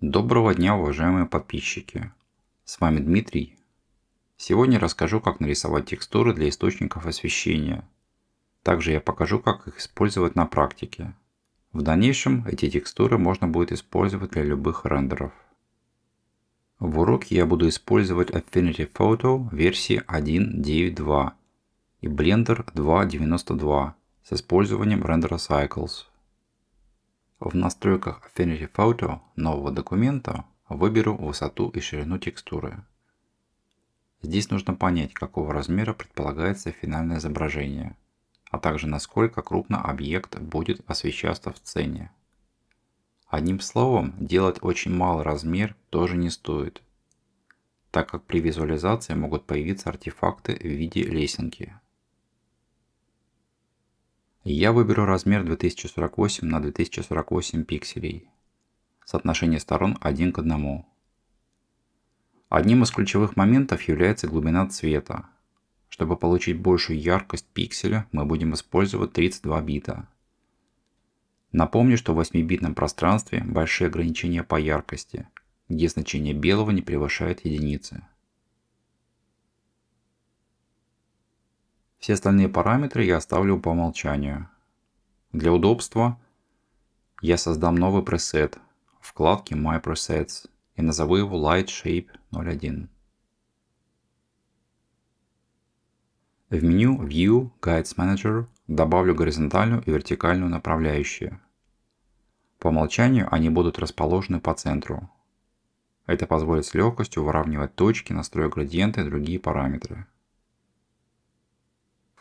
Доброго дня, уважаемые подписчики! С вами Дмитрий. Сегодня расскажу, как нарисовать текстуры для источников освещения. Также я покажу, как их использовать на практике. В дальнейшем эти текстуры можно будет использовать для любых рендеров. В уроке я буду использовать Affinity Photo версии 1.9.2 и Blender 2.92 с использованием Render Cycles. В настройках Affinity Photo нового документа выберу высоту и ширину текстуры. Здесь нужно понять, какого размера предполагается финальное изображение, а также насколько крупно объект будет освещаться в сцене. Одним словом, делать очень малый размер тоже не стоит, так как при визуализации могут появиться артефакты в виде лесенки я выберу размер 2048 на 2048 пикселей. Соотношение сторон 1 к 1. Одним из ключевых моментов является глубина цвета. Чтобы получить большую яркость пикселя, мы будем использовать 32 бита. Напомню, что в 8-битном пространстве большие ограничения по яркости, где значение белого не превышает единицы. Все остальные параметры я оставлю по умолчанию. Для удобства я создам новый пресет в вкладке My Presets и назову его Light Shape 01. В меню View Guides Manager добавлю горизонтальную и вертикальную направляющие. По умолчанию они будут расположены по центру. Это позволит с легкостью выравнивать точки, настроек градиента и другие параметры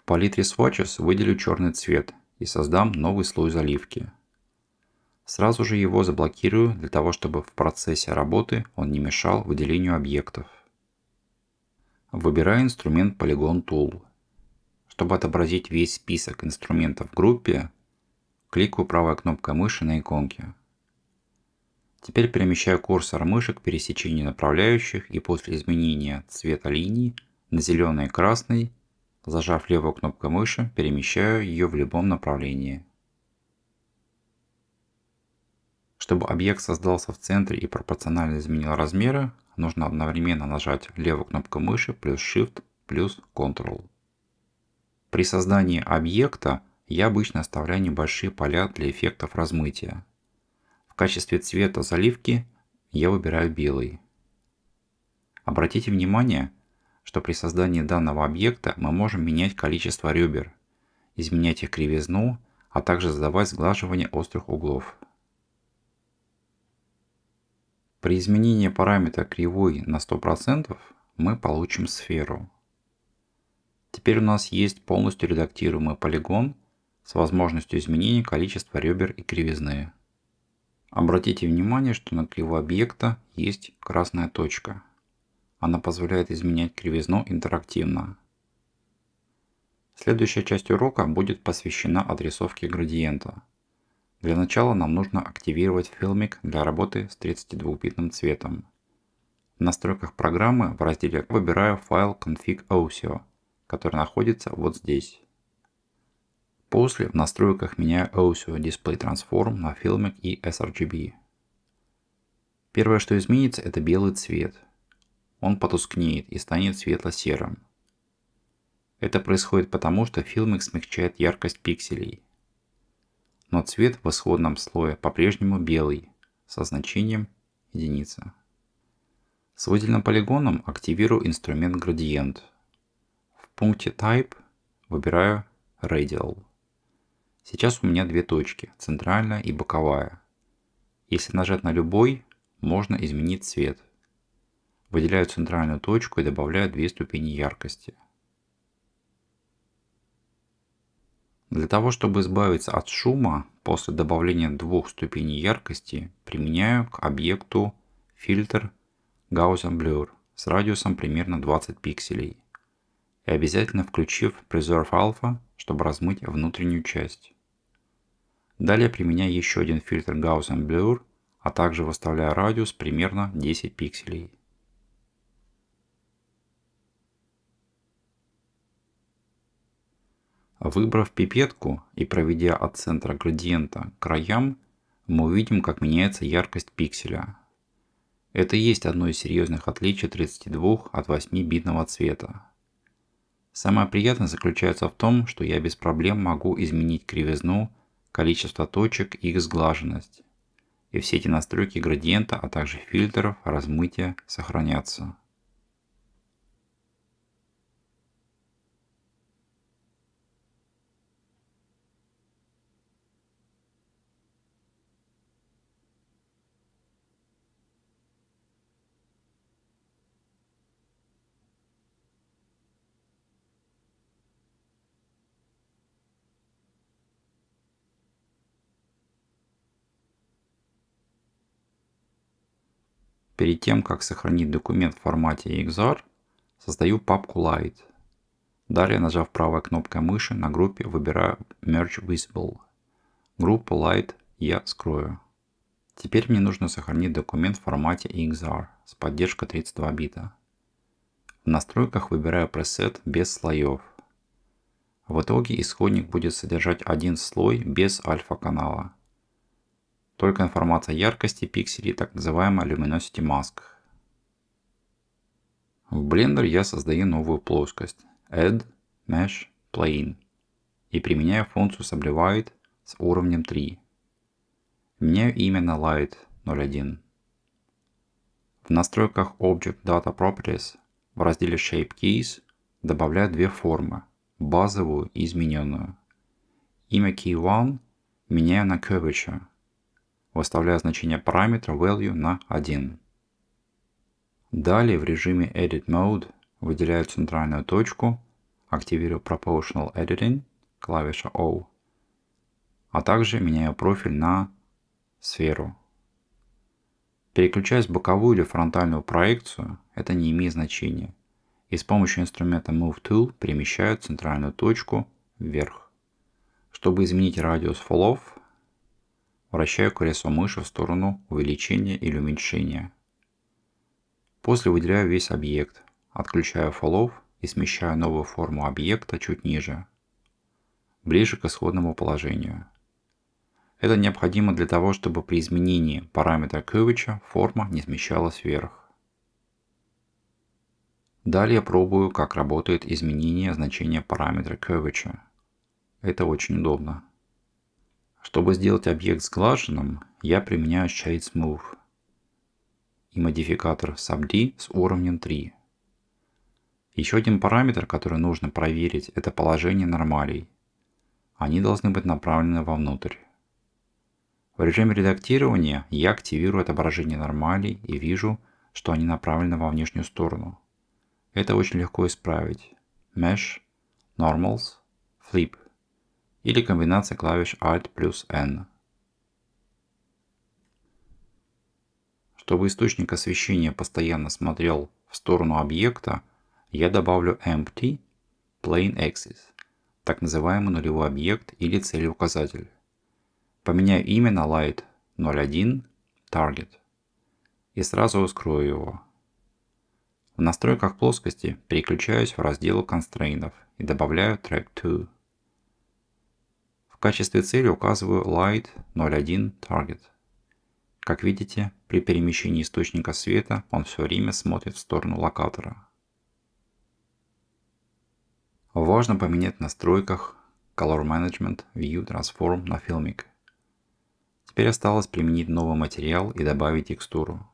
палитре Swatches выделю черный цвет и создам новый слой заливки. Сразу же его заблокирую для того, чтобы в процессе работы он не мешал выделению объектов. Выбираю инструмент Polygon Tool. Чтобы отобразить весь список инструментов в группе, кликаю правой кнопкой мыши на иконке. Теперь перемещаю курсор мыши к пересечению направляющих и после изменения цвета линий на зеленый и красный Зажав левую кнопку мыши, перемещаю ее в любом направлении. Чтобы объект создался в центре и пропорционально изменил размеры, нужно одновременно нажать левую кнопку мыши плюс Shift плюс Ctrl. При создании объекта я обычно оставляю небольшие поля для эффектов размытия. В качестве цвета заливки я выбираю белый. Обратите внимание, что при создании данного объекта мы можем менять количество ребер, изменять их кривизну, а также задавать сглаживание острых углов. При изменении параметра кривой на 100% мы получим сферу. Теперь у нас есть полностью редактируемый полигон с возможностью изменения количества ребер и кривизны. Обратите внимание, что на кривой объекта есть красная точка – она позволяет изменять кривизну интерактивно. Следующая часть урока будет посвящена отрисовке градиента. Для начала нам нужно активировать Filmic для работы с 32-битным цветом. В настройках программы в разделе выбираю файл config ausio, который находится вот здесь. После в настройках меняю ausio Display Transform на Filmic и sRGB. Первое, что изменится, это белый цвет – он потускнеет и станет светло-серым. Это происходит потому, что филмик смягчает яркость пикселей. Но цвет в исходном слое по-прежнему белый, со значением единица. С выделенным полигоном активирую инструмент градиент. В пункте Type выбираю Radial. Сейчас у меня две точки, центральная и боковая. Если нажать на любой, можно изменить цвет. Выделяю центральную точку и добавляю две ступени яркости. Для того, чтобы избавиться от шума, после добавления двух ступеней яркости, применяю к объекту фильтр Gaussian Blur с радиусом примерно 20 пикселей. И обязательно включив Preserve Alpha, чтобы размыть внутреннюю часть. Далее применяю еще один фильтр Gaussian Blur, а также выставляю радиус примерно 10 пикселей. Выбрав пипетку и проведя от центра градиента к краям, мы увидим, как меняется яркость пикселя. Это и есть одно из серьезных отличий 32 от 8-битного цвета. Самое приятное заключается в том, что я без проблем могу изменить кривизну, количество точек и их сглаженность. И все эти настройки градиента, а также фильтров, размытия сохранятся. Перед тем, как сохранить документ в формате EXR, создаю папку Light. Далее, нажав правой кнопкой мыши, на группе выбираю Merge Visible. Группу Light я скрою. Теперь мне нужно сохранить документ в формате EXR с поддержкой 32 бита. В настройках выбираю пресет без слоев. В итоге исходник будет содержать один слой без альфа-канала. Только информация о яркости пикселей, так называемая Luminosity Mask. В Blender я создаю новую плоскость Add Mesh Plane и применяю функцию Sublight с уровнем 3. Меняю имя на Light 01. В настройках Object Data Properties в разделе Shape Keys добавляю две формы – базовую и измененную. Имя Key1 меняю на Curvature выставляя значение параметра value на 1. Далее в режиме Edit Mode выделяю центральную точку, активирую Proportional Editing, клавиша O, а также меняю профиль на сферу. Переключаясь в боковую или фронтальную проекцию, это не имеет значения. И с помощью инструмента Move Tool перемещаю центральную точку вверх. Чтобы изменить радиус фоллов, Вращаю колесо мыши в сторону увеличения или уменьшения. После выделяю весь объект, отключаю фолов и смещаю новую форму объекта чуть ниже, ближе к исходному положению. Это необходимо для того, чтобы при изменении параметра Кювича форма не смещалась вверх. Далее пробую, как работает изменение значения параметра Кювича. Это очень удобно. Чтобы сделать объект сглаженным, я применяю Shade Smooth и модификатор SubD с уровнем 3. Еще один параметр, который нужно проверить, это положение нормалей. Они должны быть направлены вовнутрь. В режиме редактирования я активирую отображение нормалей и вижу, что они направлены во внешнюю сторону. Это очень легко исправить. Mesh, Normals, Flip – или комбинация клавиш Alt плюс N. Чтобы источник освещения постоянно смотрел в сторону объекта, я добавлю Empty Plane Axis, так называемый нулевой объект или целеуказатель. Поменяю имя на Light 01 Target и сразу скрою его. В настройках плоскости переключаюсь в раздел констрейнов и добавляю Track 2. В качестве цели указываю Light 01 Target. Как видите, при перемещении источника света он все время смотрит в сторону локатора. Важно поменять в настройках Color Management View Transform на Filmic. Теперь осталось применить новый материал и добавить текстуру.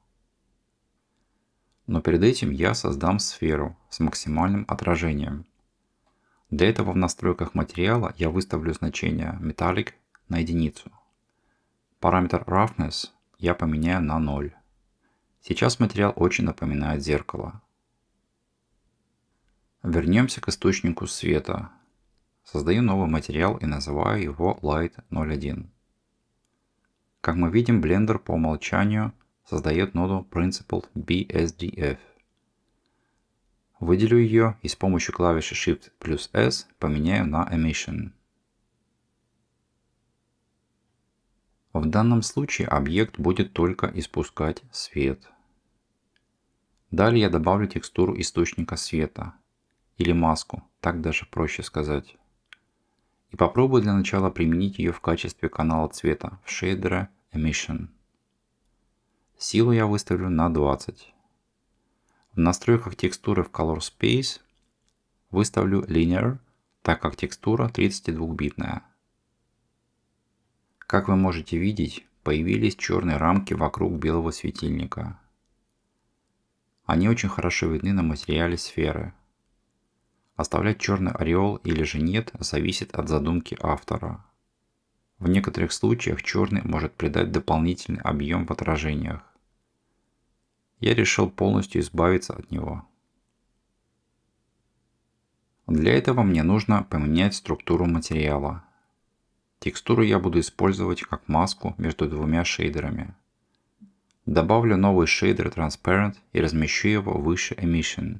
Но перед этим я создам сферу с максимальным отражением – для этого в настройках материала я выставлю значение Metallic на единицу. Параметр Roughness я поменяю на 0. Сейчас материал очень напоминает зеркало. Вернемся к источнику света. Создаю новый материал и называю его Light 01. Как мы видим, Blender по умолчанию создает ноду Principled BSDF – Выделю ее и с помощью клавиши Shift плюс S поменяю на Emission. В данном случае объект будет только испускать свет. Далее я добавлю текстуру источника света, или маску, так даже проще сказать. И попробую для начала применить ее в качестве канала цвета в шейдере Emission. Силу я выставлю на 20. В настройках текстуры в Color Space выставлю Linear, так как текстура 32-битная. Как вы можете видеть, появились черные рамки вокруг белого светильника. Они очень хорошо видны на материале сферы. Оставлять черный ореол или же нет зависит от задумки автора. В некоторых случаях черный может придать дополнительный объем в отражениях я решил полностью избавиться от него. Для этого мне нужно поменять структуру материала. Текстуру я буду использовать как маску между двумя шейдерами. Добавлю новый шейдер Transparent и размещу его выше Emission.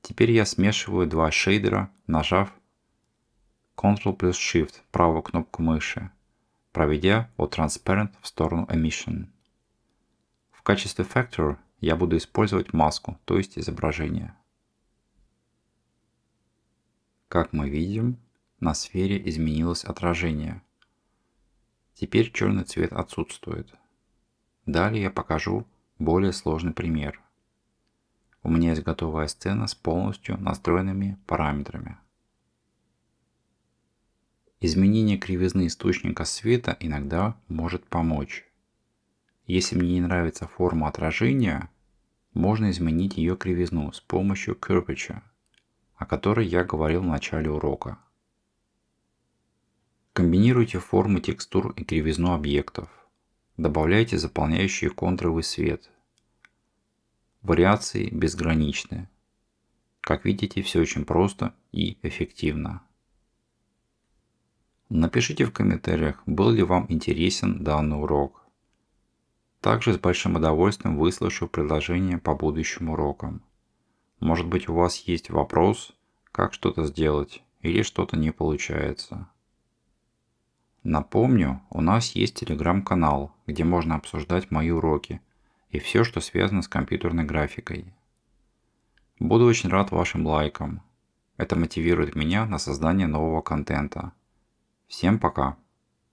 Теперь я смешиваю два шейдера, нажав Ctrl плюс Shift, правую кнопку мыши, проведя от Transparent в сторону Emission. В качестве Factor я буду использовать маску, то есть изображение. Как мы видим, на сфере изменилось отражение. Теперь черный цвет отсутствует. Далее я покажу более сложный пример. У меня есть готовая сцена с полностью настроенными параметрами. Изменение кривизны источника света иногда может помочь. Если мне не нравится форма отражения, можно изменить ее кривизну с помощью curvature, о которой я говорил в начале урока. Комбинируйте формы текстур и кривизну объектов. Добавляйте заполняющий контровый свет. Вариации безграничны. Как видите, все очень просто и эффективно. Напишите в комментариях, был ли вам интересен данный урок. Также с большим удовольствием выслушаю предложения по будущим урокам. Может быть у вас есть вопрос, как что-то сделать или что-то не получается. Напомню, у нас есть телеграм-канал, где можно обсуждать мои уроки и все, что связано с компьютерной графикой. Буду очень рад вашим лайкам. Это мотивирует меня на создание нового контента. Всем пока!